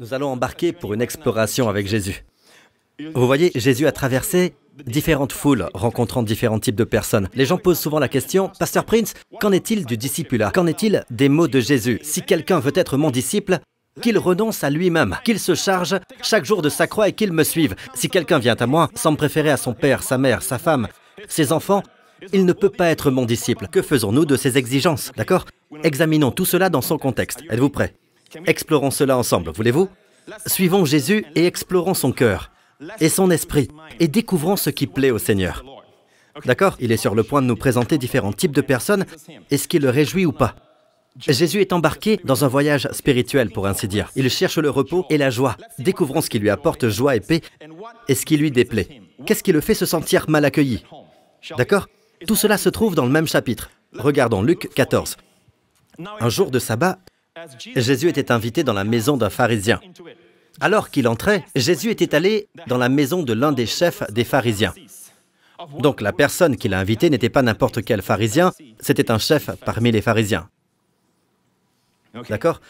Nous allons embarquer pour une exploration avec Jésus. Vous voyez, Jésus a traversé différentes foules, rencontrant différents types de personnes. Les gens posent souvent la question, Pasteur Prince, qu'en est-il du discipulat Qu'en est-il des mots de Jésus Si quelqu'un veut être mon disciple, qu'il renonce à lui-même, qu'il se charge chaque jour de sa croix et qu'il me suive. Si quelqu'un vient à moi sans me préférer à son père, sa mère, sa femme, ses enfants, il ne peut pas être mon disciple. Que faisons-nous de ces exigences D'accord Examinons tout cela dans son contexte. Êtes-vous prêts Explorons cela ensemble, voulez-vous Suivons Jésus et explorons son cœur et son esprit et découvrons ce qui plaît au Seigneur. D'accord Il est sur le point de nous présenter différents types de personnes et ce qui le réjouit ou pas. Jésus est embarqué dans un voyage spirituel, pour ainsi dire. Il cherche le repos et la joie. Découvrons ce qui lui apporte joie et paix et ce qui lui déplaît. Qu'est-ce qui le fait se sentir mal accueilli D'accord Tout cela se trouve dans le même chapitre. Regardons Luc 14. Un jour de sabbat, Jésus était invité dans la maison d'un pharisien. Alors qu'il entrait, Jésus était allé dans la maison de l'un des chefs des pharisiens. Donc la personne qu'il a invité n'était pas n'importe quel pharisien, c'était un chef parmi les pharisiens. D'accord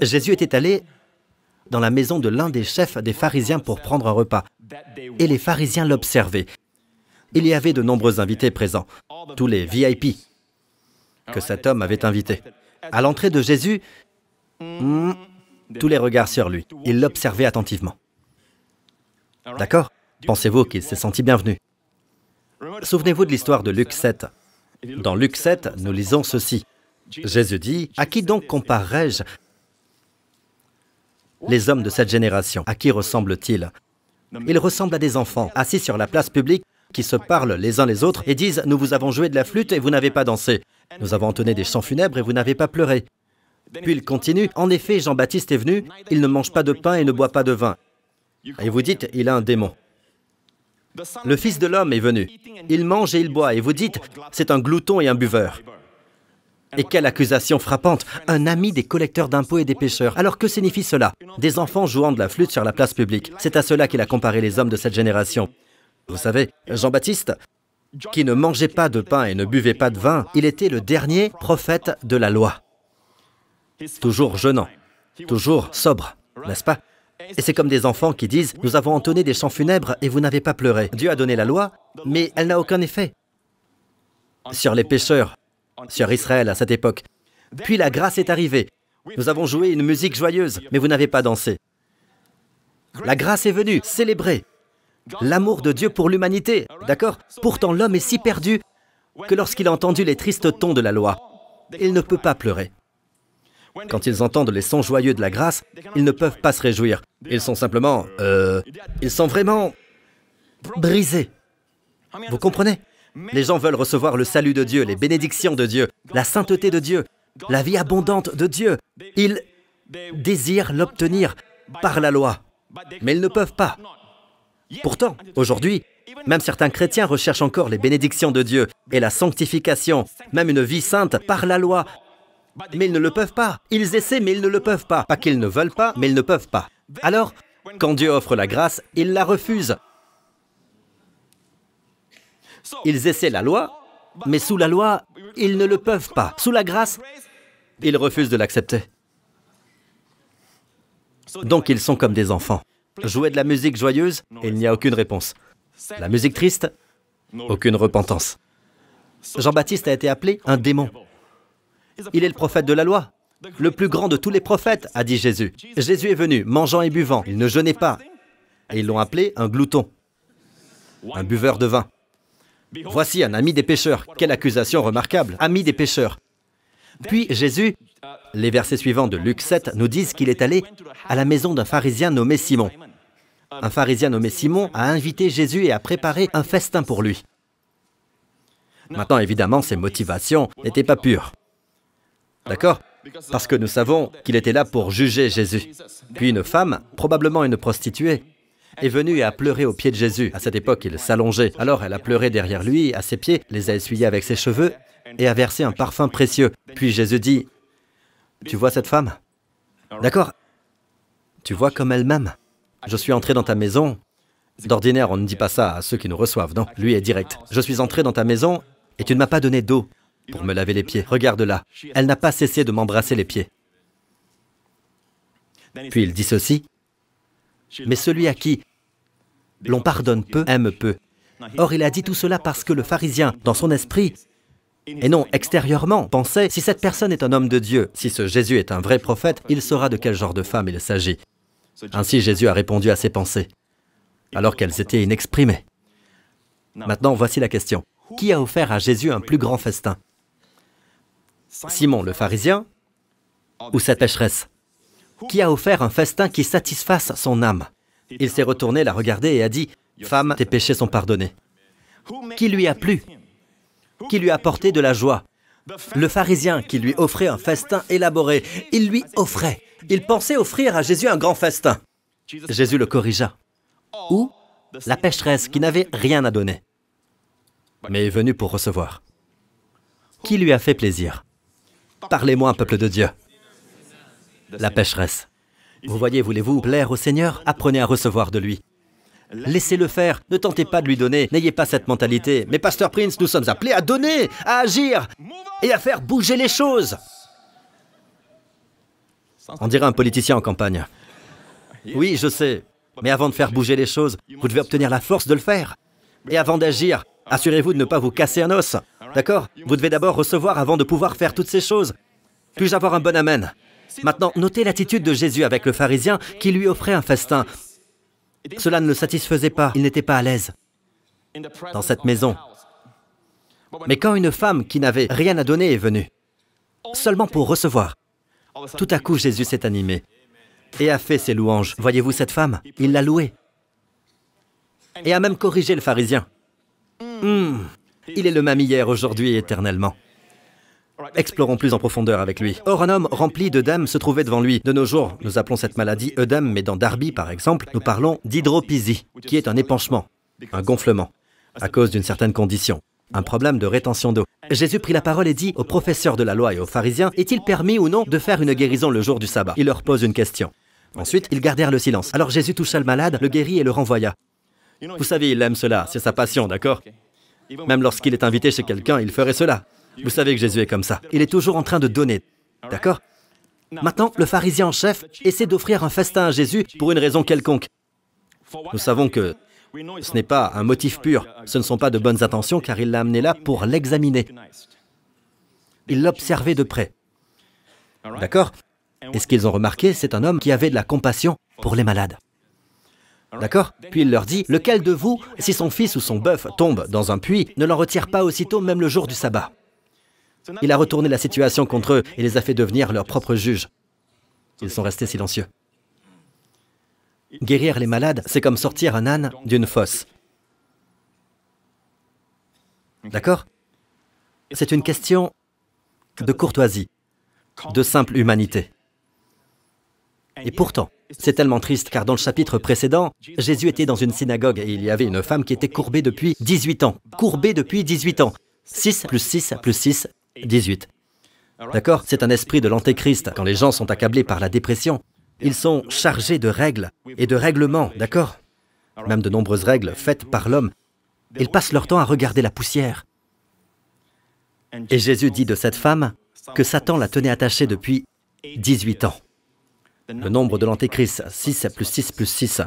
Jésus était allé dans la maison de l'un des chefs des pharisiens pour prendre un repas. Et les pharisiens l'observaient. Il y avait de nombreux invités présents, tous les VIP que cet homme avait invités. À l'entrée de Jésus, Hmm. Tous les regards sur lui. Il l'observait attentivement. D'accord Pensez-vous qu'il s'est senti bienvenu Souvenez-vous de l'histoire de Luc 7. Dans Luc 7, nous lisons ceci. Jésus dit, À qui donc comparerais je les hommes de cette génération À qui ressemblent-ils Ils ressemblent à des enfants, assis sur la place publique, qui se parlent les uns les autres et disent, Nous vous avons joué de la flûte et vous n'avez pas dansé. Nous avons entonné des chants funèbres et vous n'avez pas pleuré. Puis il continue, en effet, Jean-Baptiste est venu, il ne mange pas de pain et ne boit pas de vin. Et vous dites, il a un démon. Le Fils de l'homme est venu, il mange et il boit, et vous dites, c'est un glouton et un buveur. Et quelle accusation frappante Un ami des collecteurs d'impôts et des pêcheurs. Alors que signifie cela Des enfants jouant de la flûte sur la place publique. C'est à cela qu'il a comparé les hommes de cette génération. Vous savez, Jean-Baptiste, qui ne mangeait pas de pain et ne buvait pas de vin, il était le dernier prophète de la loi toujours jeûnant, toujours sobre, n'est-ce pas Et c'est comme des enfants qui disent, nous avons entonné des chants funèbres et vous n'avez pas pleuré. Dieu a donné la loi, mais elle n'a aucun effet sur les pécheurs, sur Israël à cette époque. Puis la grâce est arrivée. Nous avons joué une musique joyeuse, mais vous n'avez pas dansé. La grâce est venue, célébrée. L'amour de Dieu pour l'humanité, d'accord Pourtant l'homme est si perdu que lorsqu'il a entendu les tristes tons de la loi, il ne peut pas pleurer. Quand ils entendent les sons joyeux de la grâce, ils ne peuvent pas se réjouir. Ils sont simplement... Euh, ils sont vraiment... brisés. Vous comprenez Les gens veulent recevoir le salut de Dieu, les bénédictions de Dieu, la sainteté de Dieu, la vie abondante de Dieu. Ils désirent l'obtenir par la loi, mais ils ne peuvent pas. Pourtant, aujourd'hui, même certains chrétiens recherchent encore les bénédictions de Dieu et la sanctification, même une vie sainte par la loi, mais ils ne le peuvent pas. Ils essaient, mais ils ne le peuvent pas. Pas qu'ils ne veulent pas, mais ils ne peuvent pas. Alors, quand Dieu offre la grâce, ils la refusent. Ils essaient la loi, mais sous la loi, ils ne le peuvent pas. Sous la grâce, ils refusent de l'accepter. Donc ils sont comme des enfants. Jouer de la musique joyeuse, il n'y a aucune réponse. La musique triste, aucune repentance. Jean-Baptiste a été appelé un démon. Il est le prophète de la loi, le plus grand de tous les prophètes, a dit Jésus. Jésus est venu, mangeant et buvant. Il ne jeûnait pas. Et ils l'ont appelé un glouton, un buveur de vin. Voici un ami des pécheurs. Quelle accusation remarquable. Ami des pécheurs. Puis Jésus, les versets suivants de Luc 7 nous disent qu'il est allé à la maison d'un pharisien nommé Simon. Un pharisien nommé Simon a invité Jésus et a préparé un festin pour lui. Maintenant, évidemment, ses motivations n'étaient pas pures. D'accord Parce que nous savons qu'il était là pour juger Jésus. Puis une femme, probablement une prostituée, est venue et a pleuré aux pieds de Jésus. À cette époque, il s'allongeait. Alors elle a pleuré derrière lui, à ses pieds, les a essuyés avec ses cheveux et a versé un parfum précieux. Puis Jésus dit, Tu vois cette femme D'accord Tu vois comme elle m'aime. Je suis entré dans ta maison. D'ordinaire, on ne dit pas ça à ceux qui nous reçoivent, non Lui est direct. Je suis entré dans ta maison et tu ne m'as pas donné d'eau pour me laver les pieds. Regarde-la, elle n'a pas cessé de m'embrasser les pieds. Puis il dit ceci, mais celui à qui l'on pardonne peu aime peu. Or il a dit tout cela parce que le pharisien, dans son esprit, et non extérieurement, pensait, si cette personne est un homme de Dieu, si ce Jésus est un vrai prophète, il saura de quel genre de femme il s'agit. Ainsi Jésus a répondu à ses pensées, alors qu'elles étaient inexprimées. Maintenant, voici la question. Qui a offert à Jésus un plus grand festin Simon le pharisien ou cette pécheresse qui a offert un festin qui satisfasse son âme. Il s'est retourné, la regarder et a dit, Femme, tes péchés sont pardonnés. Qui lui a plu Qui lui a apporté de la joie Le pharisien qui lui offrait un festin élaboré, il lui offrait. Il pensait offrir à Jésus un grand festin. Jésus le corrigea. Ou la pécheresse qui n'avait rien à donner, mais est venue pour recevoir. Qui lui a fait plaisir Parlez-moi, peuple de Dieu. La pécheresse. Vous voyez, voulez-vous plaire au Seigneur Apprenez à recevoir de lui. Laissez-le faire, ne tentez pas de lui donner, n'ayez pas cette mentalité. Mais Pasteur Prince, nous sommes appelés à donner, à agir et à faire bouger les choses. On dirait un politicien en campagne. Oui, je sais, mais avant de faire bouger les choses, vous devez obtenir la force de le faire. Et avant d'agir, Assurez-vous de ne pas vous casser un os. D'accord Vous devez d'abord recevoir avant de pouvoir faire toutes ces choses. Puis-je avoir un bon Amen Maintenant, notez l'attitude de Jésus avec le pharisien qui lui offrait un festin. Cela ne le satisfaisait pas, il n'était pas à l'aise dans cette maison. Mais quand une femme qui n'avait rien à donner est venue, seulement pour recevoir, tout à coup Jésus s'est animé et a fait ses louanges. Voyez-vous cette femme Il l'a louée et a même corrigé le pharisien. Hmm. Il est le même hier, aujourd'hui et éternellement. Explorons plus en profondeur avec lui. Or, un homme rempli d'œdèmes se trouvait devant lui. De nos jours, nous appelons cette maladie œdème, mais dans Darby, par exemple, nous parlons d'hydropisie, qui est un épanchement, un gonflement, à cause d'une certaine condition, un problème de rétention d'eau. Jésus prit la parole et dit aux professeurs de la loi et aux pharisiens, est-il permis ou non de faire une guérison le jour du sabbat Il leur pose une question. Ensuite, ils gardèrent le silence. Alors Jésus toucha le malade, le guérit et le renvoya. Vous savez, il aime cela, c'est sa passion, d'accord Même lorsqu'il est invité chez quelqu'un, il ferait cela. Vous savez que Jésus est comme ça. Il est toujours en train de donner, d'accord Maintenant, le pharisien en chef essaie d'offrir un festin à Jésus pour une raison quelconque. Nous savons que ce n'est pas un motif pur, ce ne sont pas de bonnes intentions car il l'a amené là pour l'examiner. Il l'observait de près. D'accord Et ce qu'ils ont remarqué, c'est un homme qui avait de la compassion pour les malades. D'accord Puis il leur dit, lequel de vous, si son fils ou son bœuf tombe dans un puits, ne l'en retire pas aussitôt même le jour du sabbat Il a retourné la situation contre eux et les a fait devenir leurs propres juges. Ils sont restés silencieux. Guérir les malades, c'est comme sortir un âne d'une fosse. D'accord C'est une question de courtoisie, de simple humanité. Et pourtant, c'est tellement triste car dans le chapitre précédent, Jésus était dans une synagogue et il y avait une femme qui était courbée depuis 18 ans. Courbée depuis 18 ans. 6 plus 6 plus 6, 18. D'accord C'est un esprit de l'antéchrist. Quand les gens sont accablés par la dépression, ils sont chargés de règles et de règlements, d'accord Même de nombreuses règles faites par l'homme. Ils passent leur temps à regarder la poussière. Et Jésus dit de cette femme que Satan la tenait attachée depuis 18 ans le nombre de l'Antéchrist, 6 plus 6 plus 6.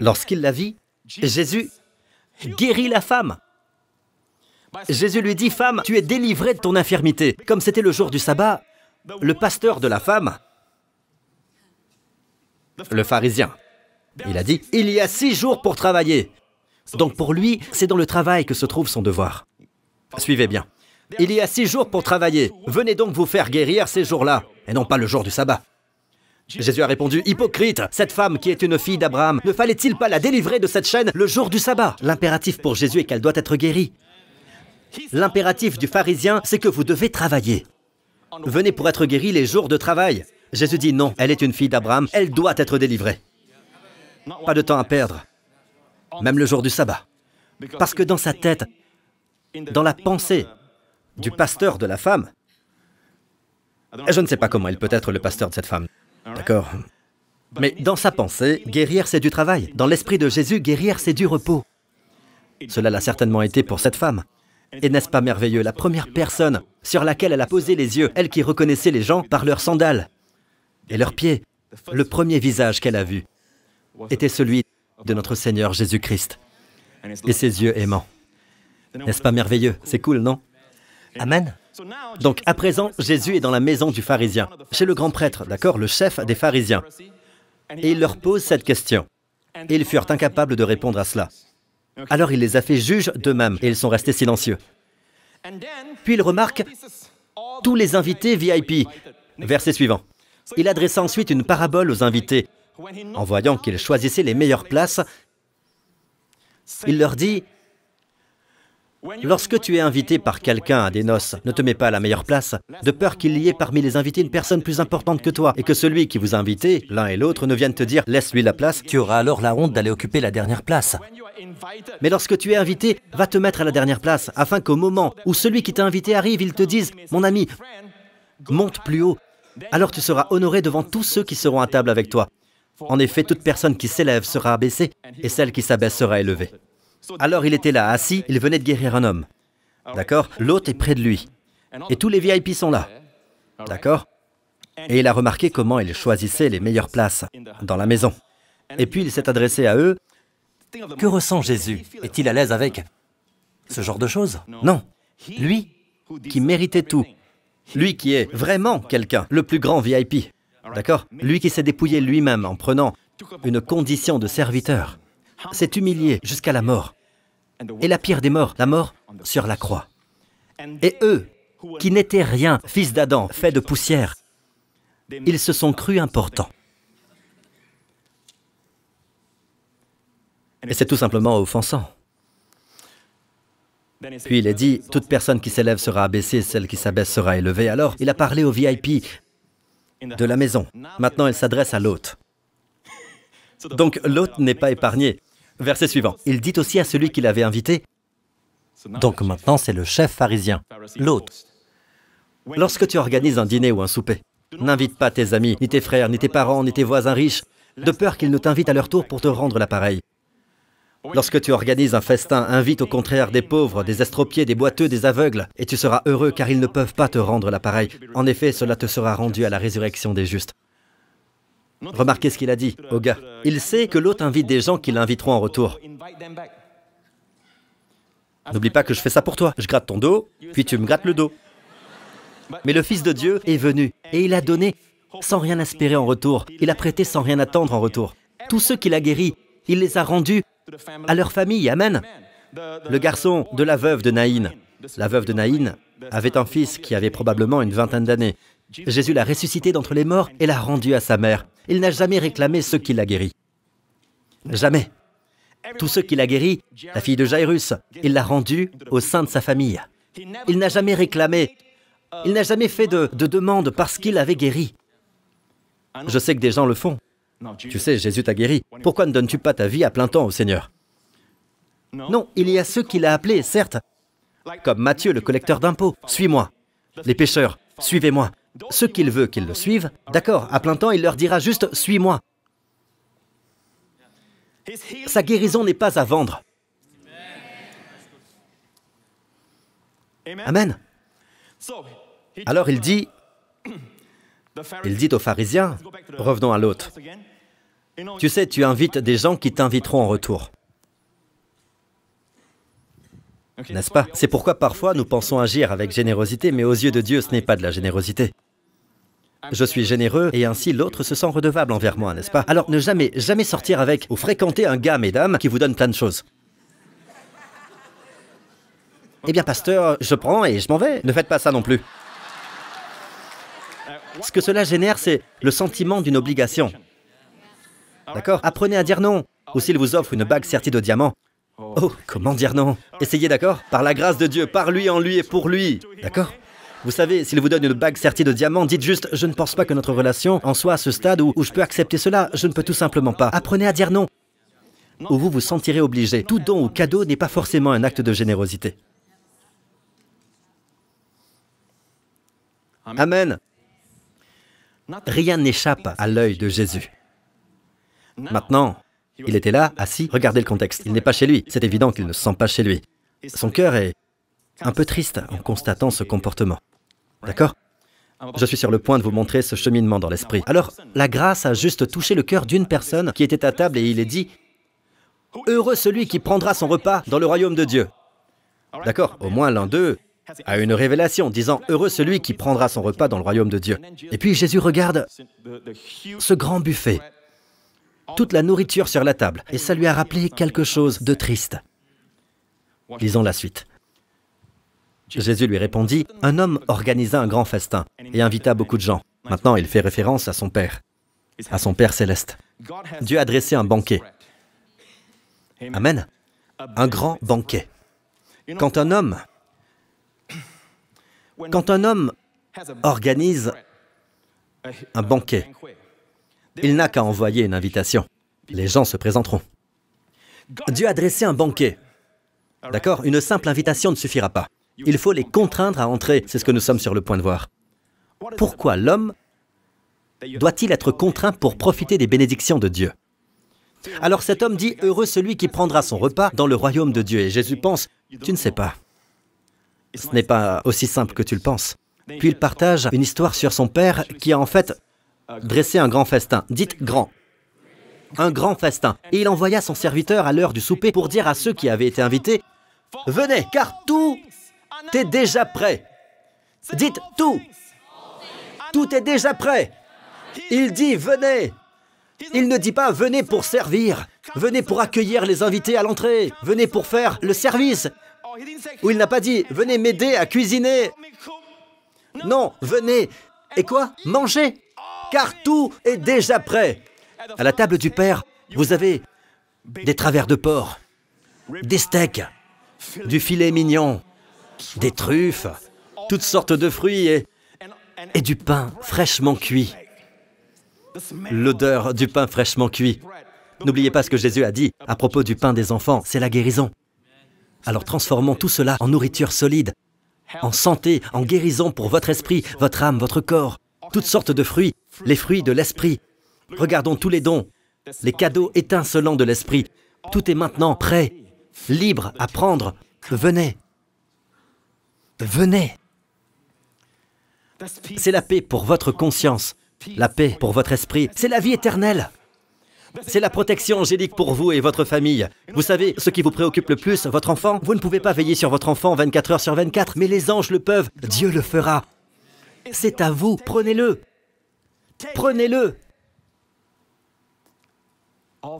Lorsqu'il la vit, Jésus guérit la femme. Jésus lui dit, Femme, tu es délivrée de ton infirmité. Comme c'était le jour du sabbat, le pasteur de la femme, le pharisien, il a dit, Il y a six jours pour travailler. Donc pour lui, c'est dans le travail que se trouve son devoir. Suivez bien. Il y a six jours pour travailler. Venez donc vous faire guérir ces jours-là, et non pas le jour du sabbat. Jésus a répondu, Hypocrite, cette femme qui est une fille d'Abraham, ne fallait-il pas la délivrer de cette chaîne le jour du sabbat L'impératif pour Jésus est qu'elle doit être guérie. L'impératif du pharisien, c'est que vous devez travailler. Venez pour être guéri les jours de travail. Jésus dit, non, elle est une fille d'Abraham, elle doit être délivrée. Pas de temps à perdre, même le jour du sabbat. Parce que dans sa tête, dans la pensée du pasteur de la femme, je ne sais pas comment il peut être le pasteur de cette femme. D'accord. Mais dans sa pensée, guérir c'est du travail. Dans l'esprit de Jésus, guérir c'est du repos. Cela l'a certainement été pour cette femme. Et n'est-ce pas merveilleux, la première personne sur laquelle elle a posé les yeux, elle qui reconnaissait les gens par leurs sandales et leurs pieds, le premier visage qu'elle a vu était celui de notre Seigneur Jésus-Christ et ses yeux aimants. N'est-ce pas merveilleux C'est cool, non Amen donc à présent, Jésus est dans la maison du pharisien, chez le grand prêtre, d'accord, le chef des pharisiens. Et il leur pose cette question. Et ils furent incapables de répondre à cela. Alors il les a fait juges d'eux-mêmes et ils sont restés silencieux. Puis il remarque tous les invités VIP. Verset suivant. Il adressa ensuite une parabole aux invités. En voyant qu'ils choisissaient les meilleures places, il leur dit, Lorsque tu es invité par quelqu'un à des noces, ne te mets pas à la meilleure place, de peur qu'il y ait parmi les invités une personne plus importante que toi, et que celui qui vous a invité, l'un et l'autre, ne vienne te dire laisse-lui la place. Tu auras alors la honte d'aller occuper la dernière place. Mais lorsque tu es invité, va te mettre à la dernière place, afin qu'au moment où celui qui t'a invité arrive, il te dise mon ami, monte plus haut. Alors tu seras honoré devant tous ceux qui seront à table avec toi. En effet, toute personne qui s'élève sera abaissée, et celle qui s'abaisse sera élevée. Alors il était là, assis, il venait de guérir un homme. D'accord L'hôte est près de lui. Et tous les VIP sont là. D'accord Et il a remarqué comment il choisissait les meilleures places dans la maison. Et puis il s'est adressé à eux. Que ressent Jésus Est-il à l'aise avec ce genre de choses Non. Lui qui méritait tout. Lui qui est vraiment quelqu'un, le plus grand VIP. D'accord Lui qui s'est dépouillé lui-même en prenant une condition de serviteur s'est humilié jusqu'à la mort. Et la pire des morts, la mort sur la croix. Et eux, qui n'étaient rien, fils d'Adam, faits de poussière, ils se sont crus importants. Et c'est tout simplement offensant. Puis il est dit, toute personne qui s'élève sera abaissée, celle qui s'abaisse sera élevée. Alors, il a parlé au VIP de la maison. Maintenant, elle s'adresse à l'hôte. Donc l'hôte n'est pas épargné. Verset suivant. Il dit aussi à celui qui l'avait invité, donc maintenant c'est le chef pharisien, l'autre. Lorsque tu organises un dîner ou un souper, n'invite pas tes amis, ni tes frères, ni tes parents, ni tes voisins riches, de peur qu'ils ne t'invitent à leur tour pour te rendre l'appareil. Lorsque tu organises un festin, invite au contraire des pauvres, des estropiés, des boiteux, des aveugles, et tu seras heureux car ils ne peuvent pas te rendre l'appareil. En effet, cela te sera rendu à la résurrection des justes. Remarquez ce qu'il a dit au gars. Il sait que l'autre invite des gens qui l'inviteront en retour. N'oublie pas que je fais ça pour toi. Je gratte ton dos, puis tu me grattes le dos. Mais le Fils de Dieu est venu et il a donné sans rien espérer en retour. Il a prêté sans rien attendre en retour. Tous ceux qu'il a guéris, il les a rendus à leur famille. Amen. Le garçon de la veuve de Naïn. La veuve de Naïn avait un fils qui avait probablement une vingtaine d'années. Jésus l'a ressuscité d'entre les morts et l'a rendu à sa mère. Il n'a jamais réclamé ceux qu'il a guéri. Jamais. Tous ceux qu'il a guéri, la fille de Jairus, il l'a rendu au sein de sa famille. Il n'a jamais réclamé, il n'a jamais fait de, demande parce qu'il avait guéri. Je sais que des gens le font. Tu sais, Jésus t'a guéri. Pourquoi ne donnes-tu pas ta vie à plein temps au Seigneur Non, il y a ceux qu'il a appelés, certes, comme Matthieu, le collecteur d'impôts. Suis-moi. Les pêcheurs, suivez-moi. Ceux qu'il veut qu'ils le suivent, d'accord, à plein temps, il leur dira juste ⁇ Suis-moi ⁇ Sa guérison n'est pas à vendre. Amen. Alors il dit, il dit aux pharisiens, revenons à l'autre, tu sais, tu invites des gens qui t'inviteront en retour. N'est-ce pas C'est pourquoi parfois nous pensons agir avec générosité, mais aux yeux de Dieu, ce n'est pas de la générosité. Je suis généreux et ainsi l'autre se sent redevable envers moi, n'est-ce pas Alors ne jamais, jamais sortir avec ou fréquenter un gars, mesdames, qui vous donne plein de choses. Eh bien, pasteur, je prends et je m'en vais. Ne faites pas ça non plus. Ce que cela génère, c'est le sentiment d'une obligation. D'accord Apprenez à dire non. Ou s'il vous offre une bague sertie de diamants. Oh, comment dire non Essayez, d'accord Par la grâce de Dieu, par lui, en lui et pour lui. D'accord vous savez, s'il vous donne une bague sertie de diamants, dites juste Je ne pense pas que notre relation en soit à ce stade où, où je peux accepter cela, je ne peux tout simplement pas. Apprenez à dire non. Ou vous vous sentirez obligé. Tout don ou cadeau n'est pas forcément un acte de générosité. Amen. Rien n'échappe à l'œil de Jésus. Maintenant, il était là, assis, regardez le contexte. Il n'est pas chez lui, c'est évident qu'il ne se sent pas chez lui. Son cœur est un peu triste en constatant ce comportement. D'accord je suis sur le point de vous montrer ce cheminement dans l'esprit. Alors, la grâce a juste touché le cœur d'une personne qui était à table et il est dit Heureux celui qui prendra son repas dans le royaume de Dieu. D'accord Au moins l'un d'eux a une révélation disant Heureux celui qui prendra son repas dans le royaume de Dieu. Et puis Jésus regarde ce grand buffet, toute la nourriture sur la table, et ça lui a rappelé quelque chose de triste. Lisons la suite. Jésus lui répondit, Un homme organisa un grand festin et invita beaucoup de gens. Maintenant, il fait référence à son Père, à son Père céleste. Dieu a dressé un banquet. Amen. Un grand banquet. Quand un homme, quand un homme organise un banquet, il n'a qu'à envoyer une invitation. Les gens se présenteront. Dieu a dressé un banquet. D'accord Une simple invitation ne suffira pas. Il faut les contraindre à entrer, c'est ce que nous sommes sur le point de voir. Pourquoi l'homme doit-il être contraint pour profiter des bénédictions de Dieu Alors cet homme dit, heureux celui qui prendra son repas dans le royaume de Dieu. Et Jésus pense, tu ne sais pas. Ce n'est pas aussi simple que tu le penses. Puis il partage une histoire sur son père qui a en fait dressé un grand festin. Dites grand. Un grand festin. Et il envoya son serviteur à l'heure du souper pour dire à ceux qui avaient été invités, Venez, car tout « T'es déjà prêt. Dites tout. Tout est déjà prêt. Il dit venez. Il ne dit pas venez pour servir, venez pour accueillir les invités à l'entrée, venez pour faire le service. Ou il n'a pas dit venez m'aider à cuisiner. Non, venez. Et quoi Mangez. Car tout est déjà prêt. À la table du Père, vous avez des travers de porc, des steaks, du filet mignon, des truffes, toutes sortes de fruits et, et du pain fraîchement cuit. L'odeur du pain fraîchement cuit. N'oubliez pas ce que Jésus a dit à propos du pain des enfants, c'est la guérison. Alors transformons tout cela en nourriture solide, en santé, en guérison pour votre esprit, votre âme, votre corps, toutes sortes de fruits, les fruits de l'esprit. Regardons tous les dons, les cadeaux étincelants de l'esprit. Tout est maintenant prêt, libre à prendre. Venez. Venez. C'est la paix pour votre conscience, la paix pour votre esprit, c'est la vie éternelle. C'est la protection angélique pour vous et votre famille. Vous savez, ce qui vous préoccupe le plus, votre enfant, vous ne pouvez pas veiller sur votre enfant 24 heures sur 24, mais les anges le peuvent. Dieu le fera. C'est à vous, prenez-le. Prenez-le.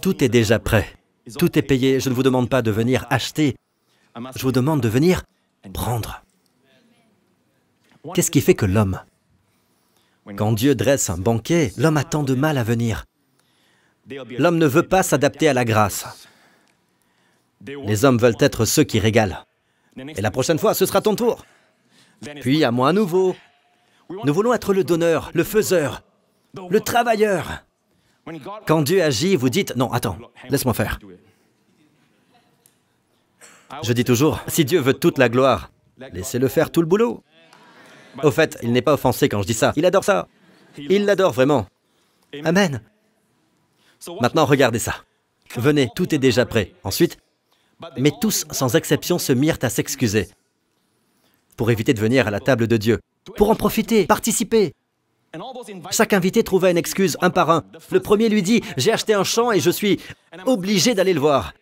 Tout est déjà prêt. Tout est payé. Je ne vous demande pas de venir acheter. Je vous demande de venir prendre. Qu'est-ce qui fait que l'homme Quand Dieu dresse un banquet, l'homme a tant de mal à venir. L'homme ne veut pas s'adapter à la grâce. Les hommes veulent être ceux qui régalent. Et la prochaine fois, ce sera ton tour. Puis à moi à nouveau. Nous voulons être le donneur, le faiseur, le travailleur. Quand Dieu agit, vous dites, non, attends, laisse-moi faire. Je dis toujours, si Dieu veut toute la gloire, laissez-le faire tout le boulot. Au fait, il n'est pas offensé quand je dis ça. Il adore ça. Il l'adore vraiment. Amen. Maintenant, regardez ça. Venez, tout est déjà prêt. Ensuite, mais tous, sans exception, se mirent à s'excuser pour éviter de venir à la table de Dieu, pour en profiter, participer. Chaque invité trouva une excuse, un par un. Le premier lui dit, j'ai acheté un champ et je suis obligé d'aller le voir.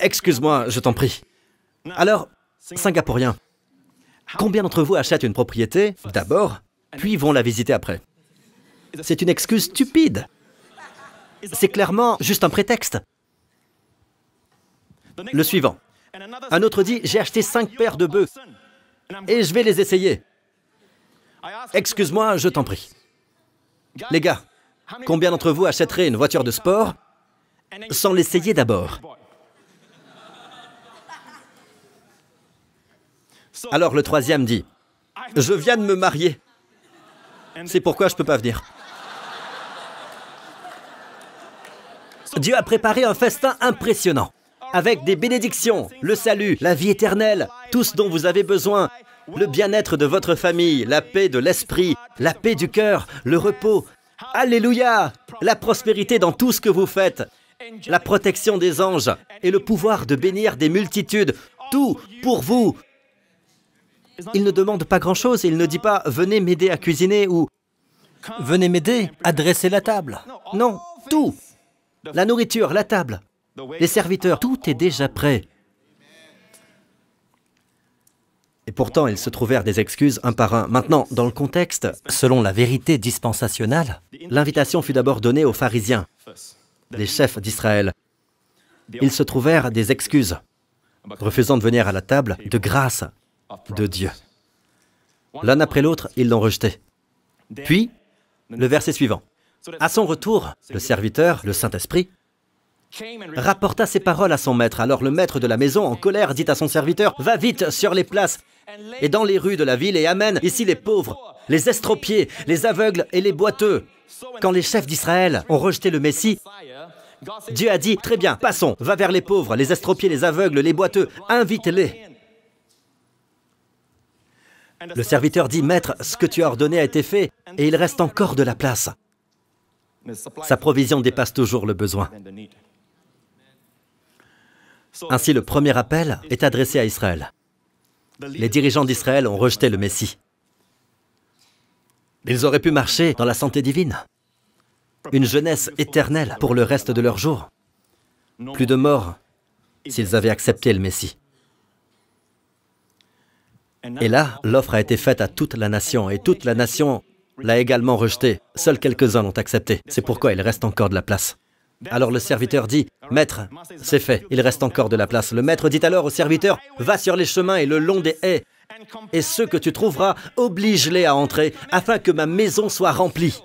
Excuse-moi, je t'en prie. Alors, Singapourien, Combien d'entre vous achètent une propriété d'abord, puis vont la visiter après C'est une excuse stupide. C'est clairement juste un prétexte. Le suivant. Un autre dit, j'ai acheté cinq paires de bœufs et je vais les essayer. Excuse-moi, je t'en prie. Les gars, combien d'entre vous achèteraient une voiture de sport sans l'essayer d'abord Alors le troisième dit, je viens de me marier. C'est pourquoi je ne peux pas venir. Dieu a préparé un festin impressionnant, avec des bénédictions, le salut, la vie éternelle, tout ce dont vous avez besoin, le bien-être de votre famille, la paix de l'esprit, la paix du cœur, le repos. Alléluia La prospérité dans tout ce que vous faites, la protection des anges et le pouvoir de bénir des multitudes, tout pour vous, il ne demande pas grand-chose, il ne dit pas venez m'aider à cuisiner ou venez m'aider à dresser la table. Non, tout. La nourriture, la table, les serviteurs, tout est déjà prêt. Et pourtant, ils se trouvèrent des excuses un par un. Maintenant, dans le contexte, selon la vérité dispensationnelle, l'invitation fut d'abord donnée aux pharisiens, les chefs d'Israël. Ils se trouvèrent des excuses, refusant de venir à la table de grâce de Dieu. L'un après l'autre, ils l'ont rejeté. Puis, le verset suivant. À son retour, le serviteur, le Saint-Esprit, rapporta ses paroles à son maître. Alors le maître de la maison, en colère, dit à son serviteur, Va vite sur les places et dans les rues de la ville et amène ici les pauvres, les estropiés, les aveugles et les boiteux. Quand les chefs d'Israël ont rejeté le Messie, Dieu a dit, Très bien, passons, va vers les pauvres, les estropiés, les aveugles, les boiteux, invite-les. Le serviteur dit, Maître, ce que tu as ordonné a été fait, et il reste encore de la place. Sa provision dépasse toujours le besoin. Ainsi, le premier appel est adressé à Israël. Les dirigeants d'Israël ont rejeté le Messie. Ils auraient pu marcher dans la santé divine, une jeunesse éternelle pour le reste de leurs jours, plus de morts s'ils avaient accepté le Messie. Et là, l'offre a été faite à toute la nation, et toute la nation l'a également rejetée. Seuls quelques-uns l'ont accepté. C'est pourquoi il reste encore de la place. Alors le serviteur dit, Maître, c'est fait, il reste encore de la place. Le maître dit alors au serviteur, Va sur les chemins et le long des haies, et ceux que tu trouveras, oblige-les à entrer, afin que ma maison soit remplie.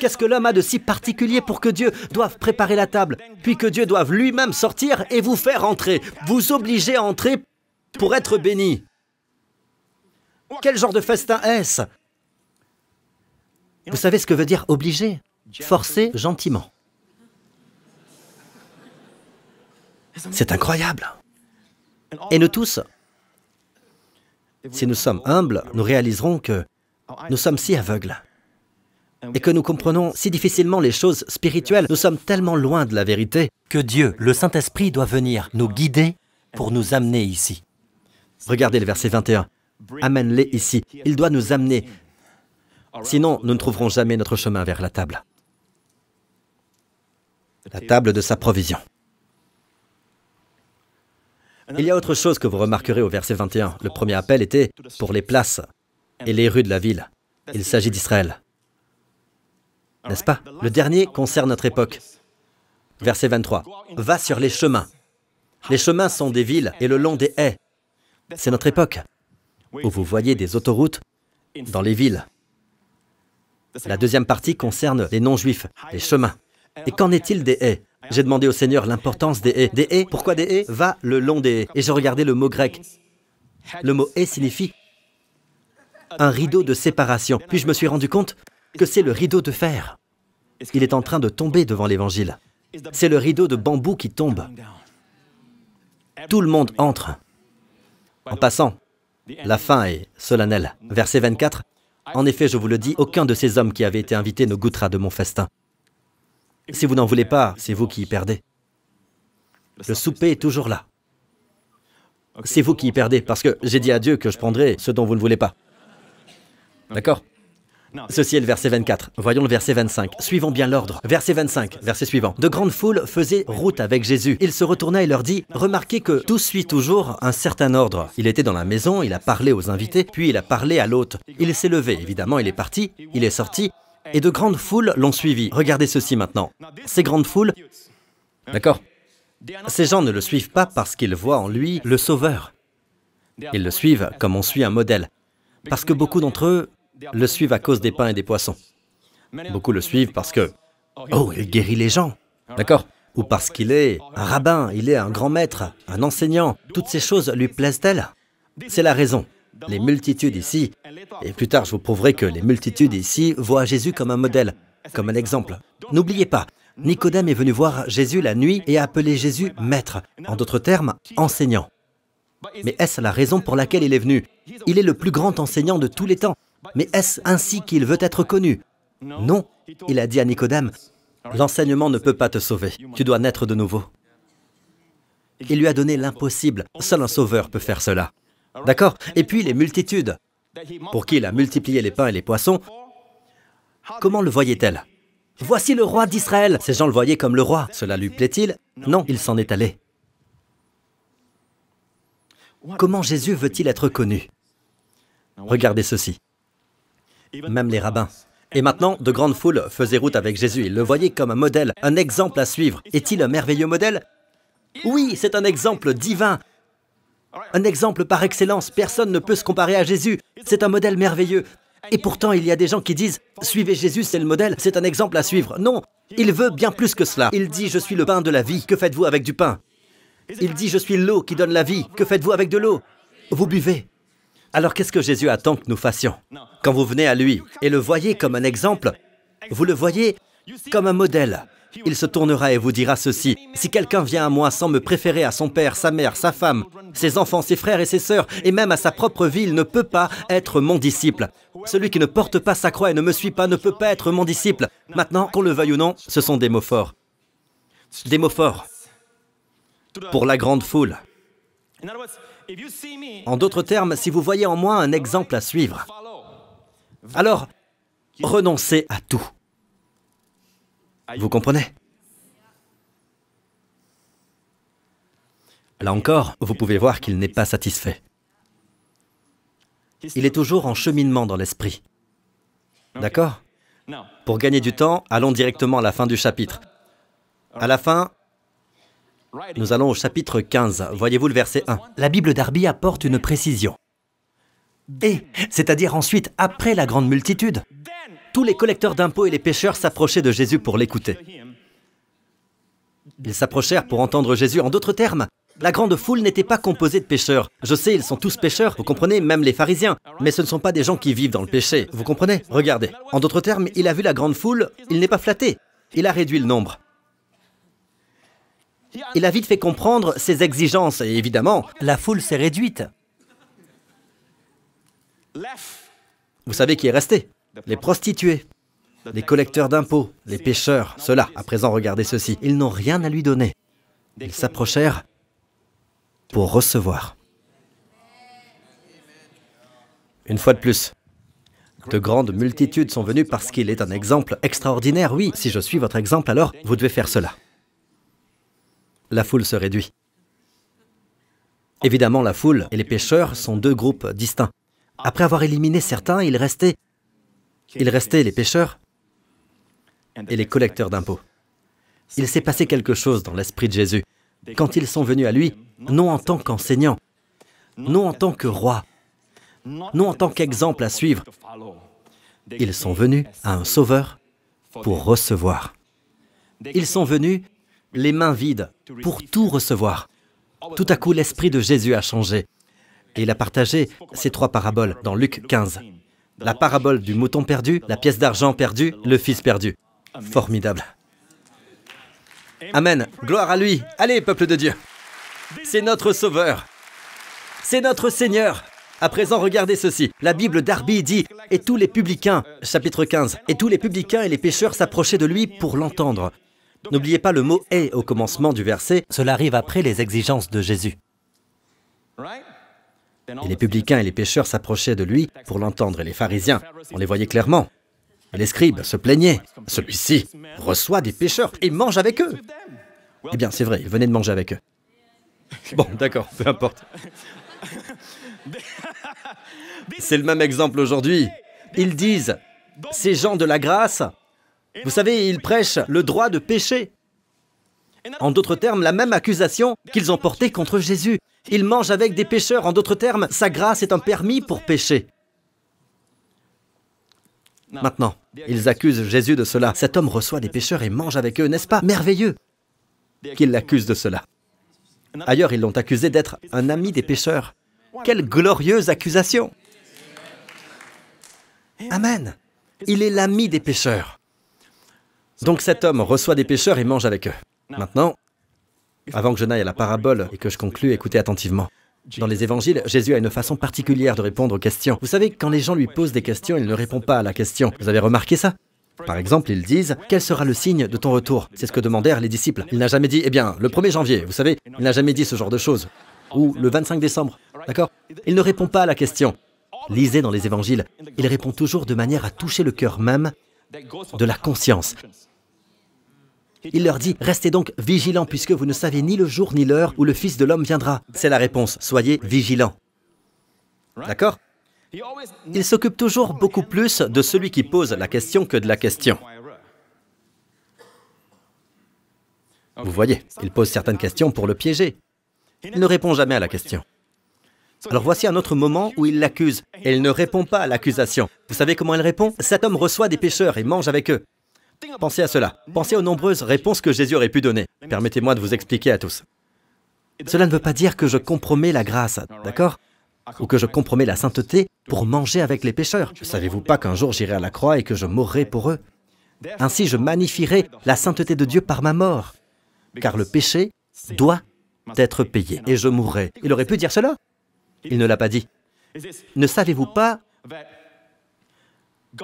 Qu'est-ce que l'homme a de si particulier pour que Dieu doive préparer la table, puis que Dieu doive lui-même sortir et vous faire entrer, vous obliger à entrer pour être béni quel genre de festin est-ce Vous savez ce que veut dire obligé »,« Forcer gentiment. C'est incroyable. Et nous tous, si nous sommes humbles, nous réaliserons que nous sommes si aveugles et que nous comprenons si difficilement les choses spirituelles. Nous sommes tellement loin de la vérité que Dieu, le Saint-Esprit, doit venir nous guider pour nous amener ici. Regardez le verset 21 amène-les ici. Il doit nous amener. Sinon, nous ne trouverons jamais notre chemin vers la table. La table de sa provision. Il y a autre chose que vous remarquerez au verset 21. Le premier appel était pour les places et les rues de la ville. Il s'agit d'Israël. N'est-ce pas Le dernier concerne notre époque. Verset 23. Va sur les chemins. Les chemins sont des villes et le long des haies. C'est notre époque où vous voyez des autoroutes dans les villes. La deuxième partie concerne les non-juifs, les chemins. Et qu'en est-il des haies J'ai demandé au Seigneur l'importance des haies. Des haies Pourquoi des haies Va le long des haies. Et j'ai regardé le mot grec. Le mot haie signifie un rideau de séparation. Puis je me suis rendu compte que c'est le rideau de fer. Il est en train de tomber devant l'Évangile. C'est le rideau de bambou qui tombe. Tout le monde entre. En passant, la fin est solennelle. Verset 24. En effet, je vous le dis, aucun de ces hommes qui avaient été invités ne goûtera de mon festin. Si vous n'en voulez pas, c'est vous qui y perdez. Le souper est toujours là. C'est vous qui y perdez, parce que j'ai dit à Dieu que je prendrai ce dont vous ne voulez pas. D'accord Ceci est le verset 24. Voyons le verset 25. Suivons bien l'ordre. Verset 25, verset suivant. De grandes foules faisaient route avec Jésus. Il se retourna et leur dit, remarquez que tout suit toujours un certain ordre. Il était dans la maison, il a parlé aux invités, puis il a parlé à l'hôte. Il s'est levé, évidemment, il est parti, il est sorti, et de grandes foules l'ont suivi. Regardez ceci maintenant. Ces grandes foules... D'accord Ces gens ne le suivent pas parce qu'ils voient en lui le Sauveur. Ils le suivent comme on suit un modèle. Parce que beaucoup d'entre eux le suivent à cause des pains et des poissons. Beaucoup le suivent parce que, oh, il guérit les gens, d'accord Ou parce qu'il est un rabbin, il est un grand maître, un enseignant. Toutes ces choses lui plaisent-elles C'est la raison. Les multitudes ici, et plus tard je vous prouverai que les multitudes ici voient Jésus comme un modèle, comme un exemple. N'oubliez pas, Nicodème est venu voir Jésus la nuit et a appelé Jésus maître, en d'autres termes, enseignant. Mais est-ce la raison pour laquelle il est venu Il est le plus grand enseignant de tous les temps. Mais est-ce ainsi qu'il veut être connu Non, il a dit à Nicodème, l'enseignement ne peut pas te sauver, tu dois naître de nouveau. Il lui a donné l'impossible, seul un sauveur peut faire cela. D'accord Et puis les multitudes, pour qui il a multiplié les pains et les poissons, comment le voyait-elle Voici le roi d'Israël Ces gens le voyaient comme le roi. Cela lui plaît-il Non, il s'en est allé. Comment Jésus veut-il être connu Regardez ceci même les rabbins. Et maintenant, de grandes foules faisaient route avec Jésus. Ils le voyaient comme un modèle, un exemple à suivre. Est-il un merveilleux modèle Oui, c'est un exemple divin. Un exemple par excellence. Personne ne peut se comparer à Jésus. C'est un modèle merveilleux. Et pourtant, il y a des gens qui disent oh, ⁇ Suivez Jésus, c'est le modèle, c'est un exemple à suivre ⁇ Non, il veut bien plus que cela. Il dit ⁇ Je suis le pain de la vie, que faites-vous avec du pain ?⁇ Il dit ⁇ Je suis l'eau qui donne la vie, que faites-vous avec de l'eau Vous buvez. Alors qu'est-ce que Jésus attend que nous fassions Quand vous venez à lui et le voyez comme un exemple, vous le voyez comme un modèle. Il se tournera et vous dira ceci. Si quelqu'un vient à moi sans me préférer à son père, sa mère, sa femme, ses enfants, ses frères et ses sœurs, et même à sa propre ville, ne peut pas être mon disciple. Celui qui ne porte pas sa croix et ne me suit pas ne peut pas être mon disciple. Maintenant, qu'on le veuille ou non, ce sont des mots forts. Des mots forts pour la grande foule. En d'autres termes, si vous voyez en moi un exemple à suivre, alors renoncez à tout. Vous comprenez Là encore, vous pouvez voir qu'il n'est pas satisfait. Il est toujours en cheminement dans l'esprit. D'accord Pour gagner du temps, allons directement à la fin du chapitre. À la fin, nous allons au chapitre 15. Voyez-vous le verset 1. La Bible d'Arby apporte une précision. Et, c'est-à-dire ensuite, après la grande multitude, tous les collecteurs d'impôts et les pêcheurs s'approchaient de Jésus pour l'écouter. Ils s'approchèrent pour entendre Jésus. En d'autres termes, la grande foule n'était pas composée de pêcheurs. Je sais, ils sont tous pêcheurs, vous comprenez, même les pharisiens. Mais ce ne sont pas des gens qui vivent dans le péché, vous comprenez Regardez. En d'autres termes, il a vu la grande foule, il n'est pas flatté. Il a réduit le nombre. Il a vite fait comprendre ses exigences et évidemment, la foule s'est réduite. Vous savez qui est resté Les prostituées, les collecteurs d'impôts, les pêcheurs, ceux-là. À présent, regardez ceci. Ils n'ont rien à lui donner. Ils s'approchèrent pour recevoir. Une fois de plus, de grandes multitudes sont venues parce qu'il est un exemple extraordinaire. Oui, si je suis votre exemple, alors vous devez faire cela la foule se réduit. Évidemment, la foule et les pêcheurs sont deux groupes distincts. Après avoir éliminé certains, il restait, il restait les pêcheurs et les collecteurs d'impôts. Il s'est passé quelque chose dans l'esprit de Jésus quand ils sont venus à lui, non en tant qu'enseignant, non en tant que roi, non en tant qu'exemple à suivre. Ils sont venus à un sauveur pour recevoir. Ils sont venus les mains vides, pour tout recevoir. Tout à coup, l'esprit de Jésus a changé. Et il a partagé ces trois paraboles dans Luc 15. La parabole du mouton perdu, la pièce d'argent perdue, le fils perdu. Formidable. Amen. Gloire à lui. Allez, peuple de Dieu. C'est notre Sauveur. C'est notre Seigneur. À présent, regardez ceci. La Bible d'Arby dit Et tous les publicains, chapitre 15, et tous les publicains et les pécheurs s'approchaient de lui pour l'entendre. N'oubliez pas le mot et » au commencement du verset, cela arrive après les exigences de Jésus. Et les publicains et les pêcheurs s'approchaient de lui pour l'entendre, et les pharisiens, on les voyait clairement. les scribes se plaignaient. Celui-ci reçoit des pêcheurs et mange avec eux. Eh bien, c'est vrai, il venait de manger avec eux. Bon, d'accord, peu importe. C'est le même exemple aujourd'hui. Ils disent, ces gens de la grâce, vous savez, ils prêchent le droit de pécher. En d'autres termes, la même accusation qu'ils ont portée contre Jésus. Ils mangent avec des pécheurs. En d'autres termes, sa grâce est un permis pour pécher. Maintenant, ils accusent Jésus de cela. Cet homme reçoit des pécheurs et mange avec eux, n'est-ce pas Merveilleux qu'ils l'accusent de cela. Ailleurs, ils l'ont accusé d'être un ami des pécheurs. Quelle glorieuse accusation Amen. Il est l'ami des pécheurs. Donc cet homme reçoit des pêcheurs et mange avec eux. Maintenant, avant que je n'aille à la parabole et que je conclue, écoutez attentivement. Dans les évangiles, Jésus a une façon particulière de répondre aux questions. Vous savez, quand les gens lui posent des questions, il ne répond pas à la question. Vous avez remarqué ça par exemple, ils disent Quel sera le signe de ton retour C'est ce que demandèrent les disciples. Il n'a jamais dit Eh bien, le 1er janvier, vous savez, il n'a jamais dit ce genre de choses. Ou le 25 décembre, d'accord Il ne répond pas à la question. Lisez dans les évangiles, il répond toujours de manière à toucher le cœur même de la conscience. Il leur dit, restez donc vigilants puisque vous ne savez ni le jour ni l'heure où le Fils de l'homme viendra. C'est la réponse, soyez vigilants. D'accord Il s'occupe toujours beaucoup plus de celui qui pose la question que de la question. Vous voyez, il pose certaines questions pour le piéger. Il ne répond jamais à la question. Alors voici un autre moment où il l'accuse. il ne répond pas à l'accusation. Vous savez comment elle répond Cet homme reçoit des pêcheurs et mange avec eux. Pensez à cela. Pensez aux nombreuses réponses que Jésus aurait pu donner. Permettez-moi de vous expliquer à tous. Cela ne veut pas dire que je compromets la grâce, d'accord Ou que je compromets la sainteté pour manger avec les pécheurs. Savez-vous pas qu'un jour j'irai à la croix et que je mourrai pour eux Ainsi je magnifierai la sainteté de Dieu par ma mort. Car le péché doit être payé. Et je mourrai. Il aurait pu dire cela. Il ne l'a pas dit. Ne savez-vous pas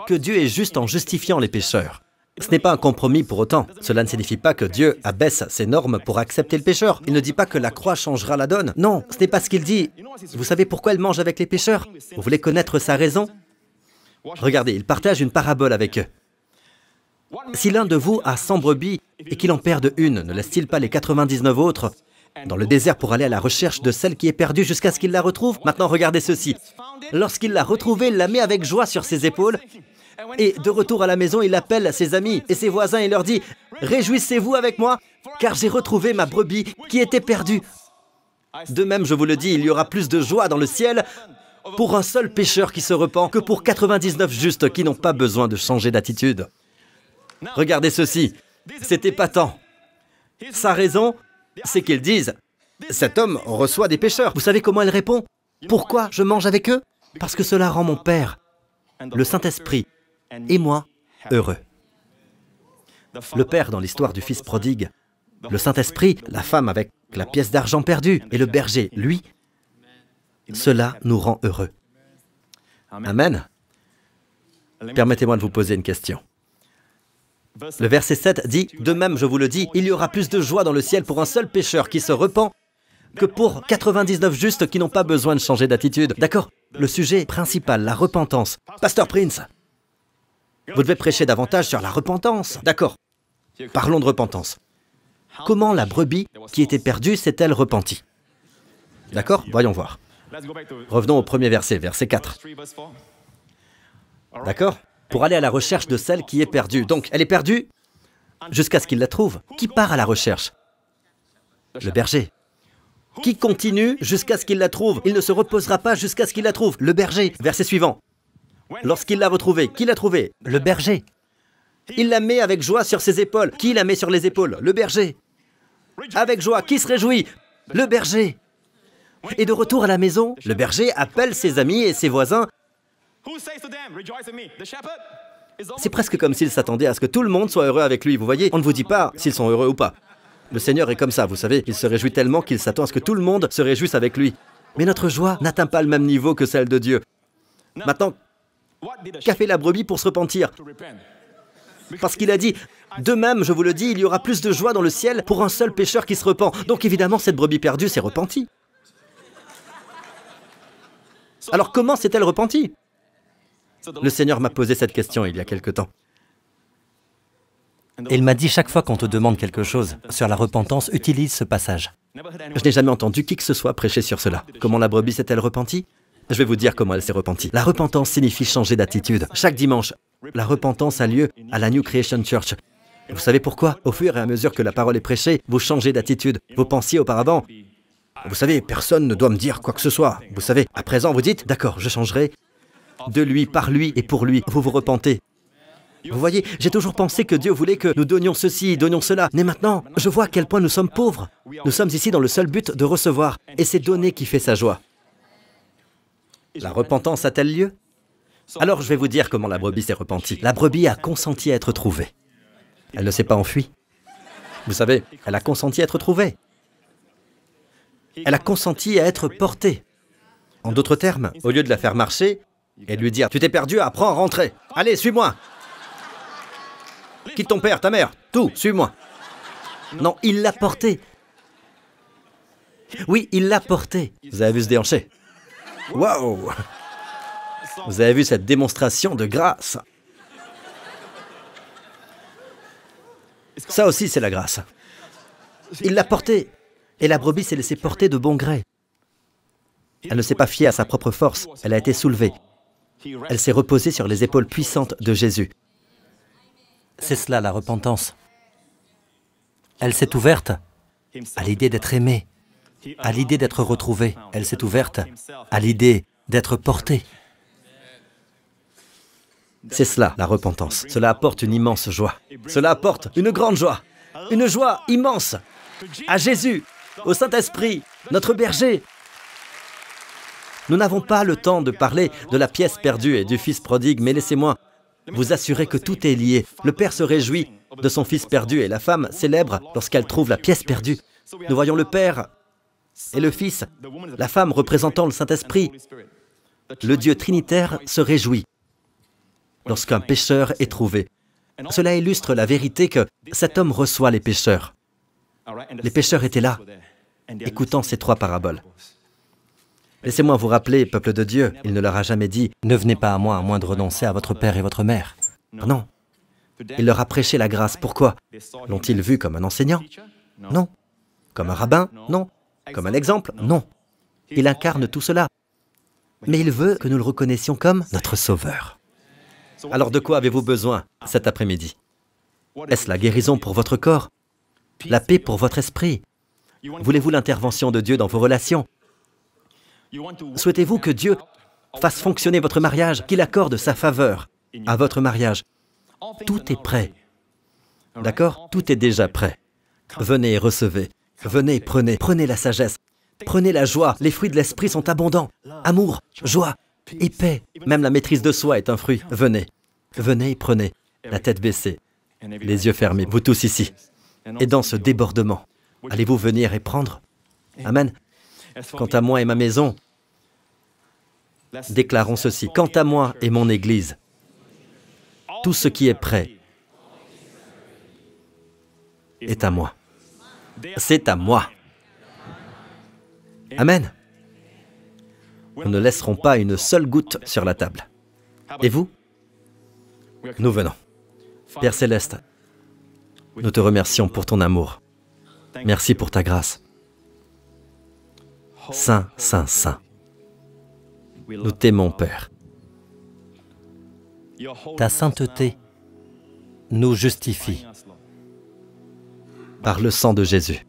que Dieu est juste en justifiant les pécheurs ce n'est pas un compromis pour autant. Cela ne signifie pas que Dieu abaisse ses normes pour accepter le pécheur. Il ne dit pas que la croix changera la donne. Non, ce n'est pas ce qu'il dit. Vous savez pourquoi elle mange avec les pécheurs Vous voulez connaître sa raison Regardez, il partage une parabole avec eux. Si l'un de vous a 100 brebis et qu'il en perde une, ne laisse-t-il pas les 99 autres dans le désert pour aller à la recherche de celle qui est perdue jusqu'à ce qu'il la retrouve Maintenant, regardez ceci. Lorsqu'il l'a retrouvée, il la met avec joie sur ses épaules et de retour à la maison, il appelle ses amis et ses voisins et leur dit Réjouissez-vous avec moi, car j'ai retrouvé ma brebis qui était perdue. De même, je vous le dis, il y aura plus de joie dans le ciel pour un seul pécheur qui se repent que pour 99 justes qui n'ont pas besoin de changer d'attitude. Regardez ceci, c'est épatant. Sa raison, c'est qu'ils disent Cet homme reçoit des pécheurs. Vous savez comment elle répond Pourquoi je mange avec eux Parce que cela rend mon Père, le Saint-Esprit, et moi heureux. Le Père dans l'histoire du Fils prodigue, le Saint-Esprit, la femme avec la pièce d'argent perdue et le berger, lui, cela nous rend heureux. Amen. Permettez-moi de vous poser une question. Le verset 7 dit, De même, je vous le dis, il y aura plus de joie dans le ciel pour un seul pécheur qui se repent que pour 99 justes qui n'ont pas besoin de changer d'attitude. D'accord Le sujet principal, la repentance. Pasteur Prince, vous devez prêcher davantage sur la repentance. D'accord. Parlons de repentance. Comment la brebis qui était perdue s'est-elle repentie D'accord Voyons voir. Revenons au premier verset, verset 4. D'accord Pour aller à la recherche de celle qui est perdue. Donc, elle est perdue jusqu'à ce qu'il la trouve. Qui part à la recherche Le berger. Qui continue jusqu'à ce qu'il la trouve Il ne se reposera pas jusqu'à ce qu'il la trouve. Le berger. Verset suivant. Lorsqu'il l'a retrouvée, qui l'a trouvé Le berger. Il la met avec joie sur ses épaules. Qui la met sur les épaules Le berger. Avec joie, qui se réjouit Le berger. Et de retour à la maison, le berger appelle ses amis et ses voisins. C'est presque comme s'il s'attendait à ce que tout le monde soit heureux avec lui, vous voyez, on ne vous dit pas s'ils sont heureux ou pas. Le Seigneur est comme ça, vous savez, il se réjouit tellement qu'il s'attend à ce que tout le monde se réjouisse avec lui. Mais notre joie n'atteint pas le même niveau que celle de Dieu. Maintenant, Qu'a fait la brebis pour se repentir Parce qu'il a dit De même, je vous le dis, il y aura plus de joie dans le ciel pour un seul pécheur qui se repent. Donc évidemment, cette brebis perdue s'est repentie. Alors comment s'est-elle repentie Le Seigneur m'a posé cette question il y a quelque temps. Il m'a dit chaque fois qu'on te demande quelque chose sur la repentance, utilise ce passage. Je n'ai jamais entendu qui que ce soit prêcher sur cela. Comment la brebis s'est-elle repentie je vais vous dire comment elle s'est repentie. La repentance signifie changer d'attitude. Chaque dimanche, la repentance a lieu à la New Creation Church. Vous savez pourquoi Au fur et à mesure que la parole est prêchée, vous changez d'attitude. Vous pensiez auparavant, vous savez, personne ne doit me dire quoi que ce soit. Vous savez, à présent, vous dites, d'accord, je changerai. De lui, par lui et pour lui, vous vous repentez. Vous voyez, j'ai toujours pensé que Dieu voulait que nous donnions ceci, donnions cela. Mais maintenant, je vois à quel point nous sommes pauvres. Nous sommes ici dans le seul but de recevoir. Et c'est donner qui fait sa joie. La repentance a-t-elle lieu Alors je vais vous dire comment la brebis s'est repentie. La brebis a consenti à être trouvée. Elle ne s'est pas enfuie. Vous savez, elle a consenti à être trouvée. Elle a consenti à être portée. En d'autres termes, au lieu de la faire marcher et de lui dire Tu t'es perdu, apprends à rentrer. Allez, suis-moi. Quitte ton père, ta mère, tout, suis-moi. Non, il l'a portée. Oui, il l'a portée. Vous avez vu se déhancher. Wow Vous avez vu cette démonstration de grâce Ça aussi, c'est la grâce. Il l'a portée, et la brebis s'est laissée porter de bon gré. Elle ne s'est pas fiée à sa propre force, elle a été soulevée. Elle s'est reposée sur les épaules puissantes de Jésus. C'est cela la repentance. Elle s'est ouverte à l'idée d'être aimée, à l'idée d'être retrouvée, elle s'est ouverte à l'idée d'être portée. C'est cela, la repentance. Cela apporte une immense joie. Cela apporte une grande joie. Une joie immense. À Jésus, au Saint-Esprit, notre berger. Nous n'avons pas le temps de parler de la pièce perdue et du Fils prodigue, mais laissez-moi vous assurer que tout est lié. Le Père se réjouit de son Fils perdu et la femme célèbre lorsqu'elle trouve la pièce perdue. Nous voyons le Père et le Fils, la femme représentant le Saint-Esprit, le Dieu Trinitaire se réjouit lorsqu'un pécheur est trouvé. Cela illustre la vérité que cet homme reçoit les pécheurs. Les pécheurs étaient là, écoutant ces trois paraboles. Laissez-moi vous rappeler, peuple de Dieu, il ne leur a jamais dit ⁇ Ne venez pas à moi à moins de renoncer à votre père et votre mère ⁇ Non. Il leur a prêché la grâce. Pourquoi L'ont-ils vu comme un enseignant Non. Comme un rabbin Non comme un exemple, non. Il incarne tout cela. Mais il veut que nous le reconnaissions comme notre Sauveur. Alors de quoi avez-vous besoin cet après-midi Est-ce la guérison pour votre corps La paix pour votre esprit Voulez-vous l'intervention de Dieu dans vos relations Souhaitez-vous que Dieu fasse fonctionner votre mariage, qu'il accorde sa faveur à votre mariage Tout est prêt. D'accord Tout est déjà prêt. Venez et recevez. Venez, prenez, prenez la sagesse, prenez la joie, les fruits de l'esprit sont abondants. Amour, joie et paix. Même la maîtrise de soi est un fruit. Venez, venez et prenez, la tête baissée, les yeux fermés, vous tous ici. Et dans ce débordement, allez-vous venir et prendre Amen. Quant à moi et ma maison, déclarons ceci. Quant à moi et mon Église, tout ce qui est prêt est à moi c'est à moi. Amen. Nous ne laisserons pas une seule goutte sur la table. Et vous Nous venons. Père céleste, nous te remercions pour ton amour. Merci pour ta grâce. Saint, Saint, Saint. Nous t'aimons, Père. Ta sainteté nous justifie par le sang de Jésus.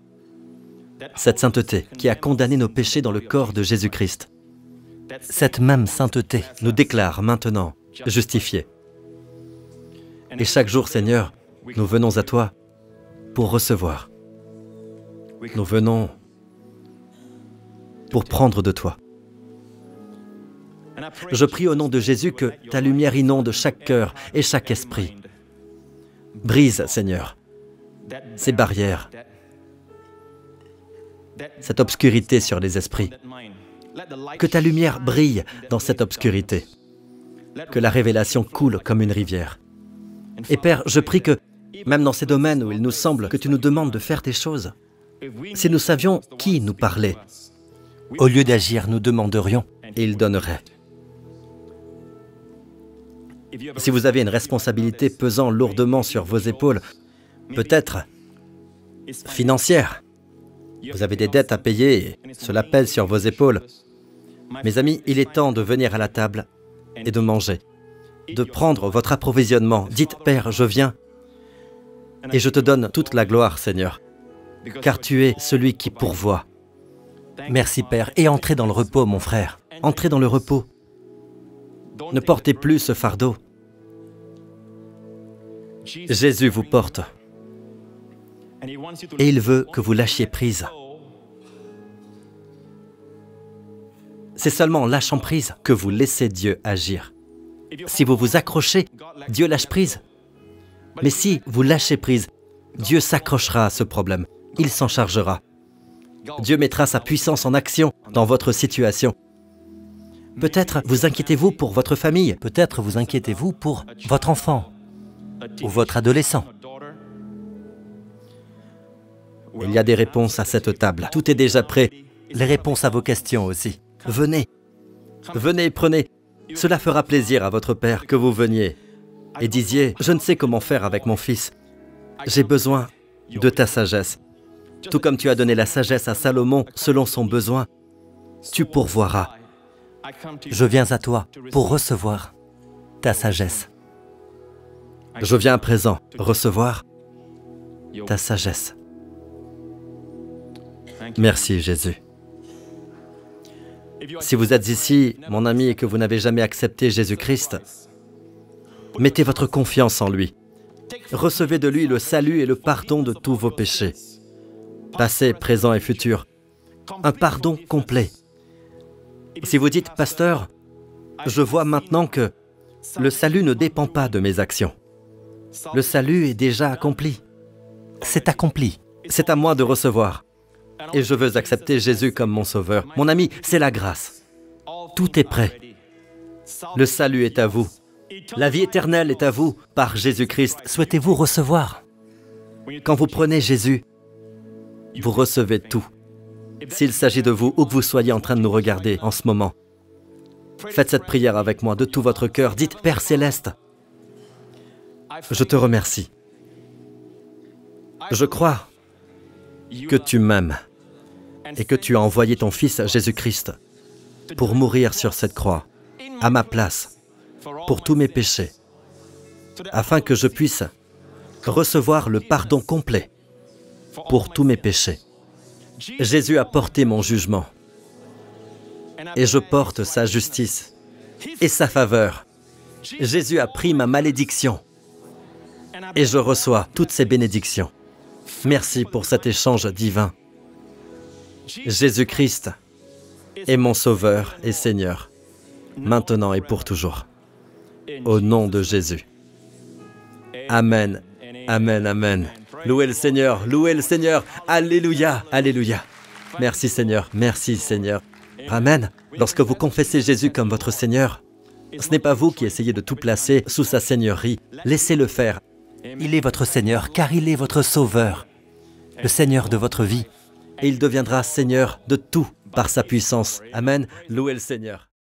Cette sainteté qui a condamné nos péchés dans le corps de Jésus-Christ. Cette même sainteté nous déclare maintenant justifiés. Et chaque jour, Seigneur, nous venons à toi pour recevoir. Nous venons pour prendre de toi. Je prie au nom de Jésus que ta lumière inonde chaque cœur et chaque esprit. Brise, Seigneur, ces barrières, cette obscurité sur les esprits. Que ta lumière brille dans cette obscurité. Que la révélation coule comme une rivière. Et Père, je prie que, même dans ces domaines où il nous semble que tu nous demandes de faire tes choses, si nous savions qui nous parlait, au lieu d'agir, nous demanderions et il donnerait. Si vous avez une responsabilité pesant lourdement sur vos épaules, peut-être financière. Vous avez des dettes à payer, et cela pèse sur vos épaules. Mes amis, il est temps de venir à la table et de manger, de prendre votre approvisionnement. Dites, Père, je viens et je te donne toute la gloire, Seigneur, car tu es celui qui pourvoit. Merci, Père, et entrez dans le repos, mon frère. Entrez dans le repos. Ne portez plus ce fardeau. Jésus vous porte et il veut que vous lâchiez prise. C'est seulement en lâchant prise que vous laissez Dieu agir. Si vous vous accrochez, Dieu lâche prise. Mais si vous lâchez prise, Dieu s'accrochera à ce problème. Il s'en chargera. Dieu mettra sa puissance en action dans votre situation. Peut-être vous inquiétez-vous pour votre famille, peut-être vous inquiétez-vous pour votre enfant ou votre adolescent. Il y a des réponses à cette table. Tout est déjà prêt. Les réponses à vos questions aussi. Venez. Venez, prenez. Cela fera plaisir à votre père que vous veniez et disiez, je ne sais comment faire avec mon fils. J'ai besoin de ta sagesse. Tout comme tu as donné la sagesse à Salomon selon son besoin, tu pourvoiras. Je viens à toi pour recevoir ta sagesse. Je viens à présent recevoir ta sagesse. Merci Jésus. Si vous êtes ici, mon ami, et que vous n'avez jamais accepté Jésus-Christ, mettez votre confiance en lui. Recevez de lui le salut et le pardon de tous vos péchés, passés, présent et futurs, Un pardon complet. Si vous dites, Pasteur, je vois maintenant que le salut ne dépend pas de mes actions. Le salut est déjà accompli. C'est accompli. C'est à moi de recevoir et je veux accepter Jésus comme mon sauveur. Mon ami, c'est la grâce. Tout est prêt. Le salut est à vous. La vie éternelle est à vous par Jésus-Christ. Souhaitez-vous recevoir Quand vous prenez Jésus, vous recevez tout. S'il s'agit de vous, ou que vous soyez en train de nous regarder en ce moment, faites cette prière avec moi de tout votre cœur. Dites, Père céleste, je te remercie. Je crois que tu m'aimes et que tu as envoyé ton Fils Jésus-Christ pour mourir sur cette croix, à ma place, pour tous mes péchés, afin que je puisse recevoir le pardon complet pour tous mes péchés. Jésus a porté mon jugement et je porte sa justice et sa faveur. Jésus a pris ma malédiction et je reçois toutes ses bénédictions. Merci pour cet échange divin. Jésus-Christ est mon Sauveur et Seigneur, maintenant et pour toujours. Au nom de Jésus. Amen, Amen, Amen. Louez le Seigneur, louez le Seigneur. Alléluia, Alléluia. Merci Seigneur, merci Seigneur. Amen. Lorsque vous confessez Jésus comme votre Seigneur, ce n'est pas vous qui essayez de tout placer sous sa Seigneurie. Laissez-le faire. Il est votre Seigneur car il est votre Sauveur le Seigneur de votre vie, et il deviendra Seigneur de tout par sa puissance. Amen. Louez le Seigneur.